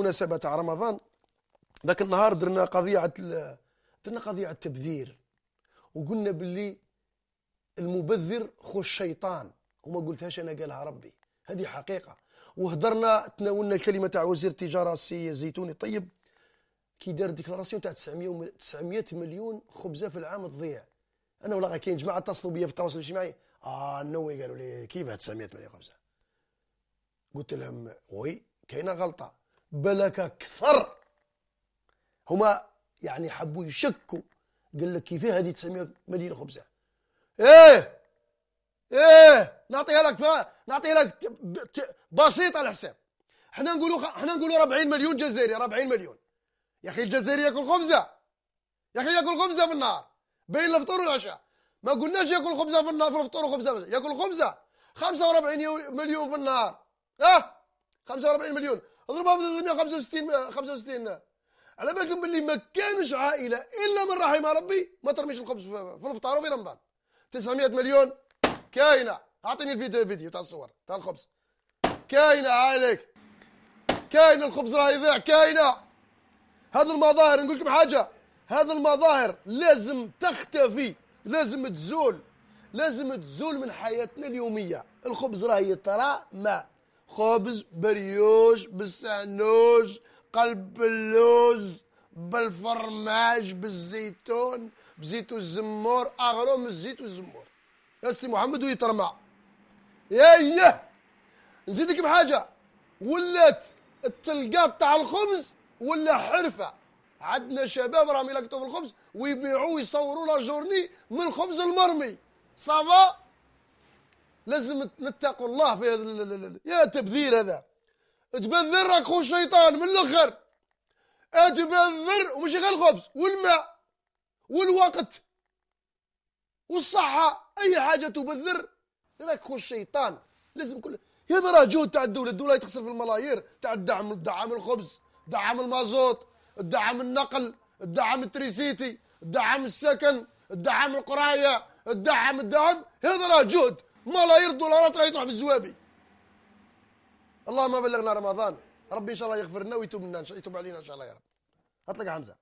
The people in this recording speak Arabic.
مناسبة تاع رمضان ذاك النهار درنا قضية درنا قضية التبذير وقلنا باللي المبذر خو الشيطان وما قلتهاش انا قالها ربي هذه حقيقة وهدرنا تناولنا الكلمة تاع وزير التجارة السي الزيتوني طيب كي دار ديكلاراسيون تاع 900 900 مليون خبزة في العام تضيع انا ولا كاين جماعة اتصلوا بيا في التواصل الاجتماعي اه نوي قالوا لي كيف 900 مليون خبزة قلت لهم وي كاينه غلطه بلك أكثر هما يعني حبوا يشكوا قال لك كيفاه هذه تسمي مدينة خبزة إيه إيه نعطيها لك نعطيها لك بسيطة الحساب حنا نقولوا حنا نقولوا 40 مليون جزائري 40 مليون يا أخي الجزائري ياكل خبزة يا أخي ياكل خبزة في النهار بين الفطور والعشاء ما قلناش ياكل خبزة في النهار في الفطور وخبزة ياكل خبزة 45 مليون في النهار أه 45 مليون اضربها في 365 65 على بالكم باللي ما كانش عائله الا من رحم ربي ما ترميش الخبز في الفطار وفي رمضان 900 مليون كاينه اعطيني الفيديو تاع الصور تاع الخبز كاينه عليك كاين الخبز راه يضيع كاينه هذا المظاهر نقول لكم حاجه هذا المظاهر لازم تختفي لازم تزول لازم تزول من حياتنا اليوميه الخبز راه يترا ما خبز بريوش بالسانوج قلب اللوز بالفرماج بالزيتون بزيت الزمور اغرو من الزيت والزمور يا سي محمد ويترمع يا يه نزيدك بحاجه ولات التلقاط تاع الخبز ولا حرفه عندنا شباب راهم يلقطوا في الخبز ويبيعوا ويصوروا لا جورني من الخبز المرمي صافا لازم نتقوا الله في هذا يا تبذير هذا تبذر راك خو الشيطان من الاخر تبذر ومش غير الخبز والماء والوقت والصحة أي حاجة تبذر راك خو الشيطان لازم كل هذا راه جهد تاع الدولة الدولة تخسر في الملايير تاع الدعم دعم الخبز دعم المازوت دعم النقل دعم التريسيتي دعم السكن دعم القراية دعم الدعم هذا راه جهد ملايير الدولارات راه يطرح في الزوابي اللهم بلغنا رمضان ربي ان شاء الله يغفر لنا ويتوب لنا يتوب علينا ان شاء الله يا رب اطلق حمزه